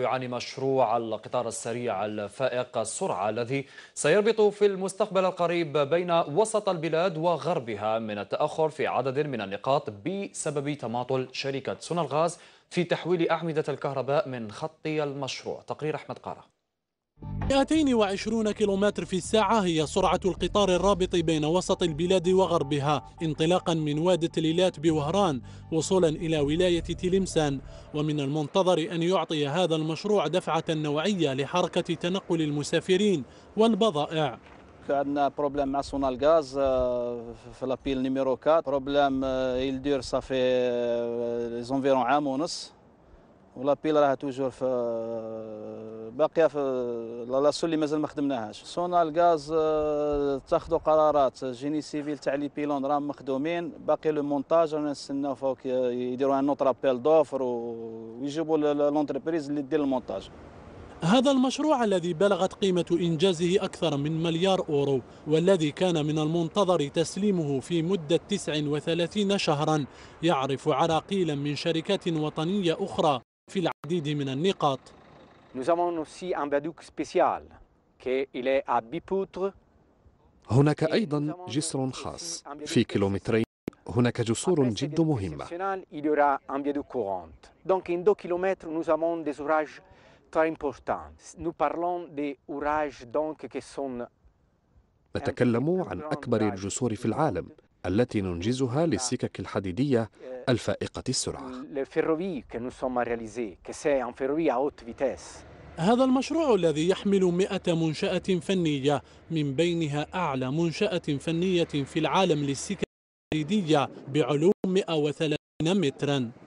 يعاني مشروع القطار السريع الفائق السرعة الذي سيربط في المستقبل القريب بين وسط البلاد وغربها من التأخر في عدد من النقاط بسبب تماطل شركة سون الغاز في تحويل أعمدة الكهرباء من خط المشروع تقرير أحمد قارة 220 كيلومتر في الساعة هي سرعة القطار الرابط بين وسط البلاد وغربها انطلاقا من وادة تليلات بوهران وصولا إلى ولاية تلمسان ومن المنتظر أن يعطي هذا المشروع دفعة نوعية لحركة تنقل المسافرين والبضائع عندنا بروبليم مع سونال الغاز آه، في لابيل نيميرو 4 بروبليم آه، دير صافي آه، زونفيرون عام ونص ولابيل راها توجور في باقيه في لاسو اللي مازال ما خدمناهاش سونا الغاز اتخذوا آه، قرارات جيني سيفيل تاع لي بيلون راهم مخدومين باقي لو مونتاج رانا نستناو فوق يديروا ان اوتر ابيل دوفر ويجيبوا لونتربريز اللي دير المونتاج هذا المشروع الذي بلغت قيمة إنجازه أكثر من مليار أورو والذي كان من المنتظر تسليمه في مدة 39 شهرا يعرف عراقيلا من شركات وطنية أخرى في العديد من النقاط Nous avons aussi un viaduc spécial, qu'il est à Bipoutre. هناك أيضا جسر خاص في كيلومترين هناك جسور جد مهمة نتكلم عن أكبر الجسور في العالم التي ننجزها للسكك الحديدية الفائقة السرعة هذا المشروع الذي يحمل مئة منشأة فنية من بينها أعلى منشأة فنية في العالم للسكك الحديدية بعلو 130 متراً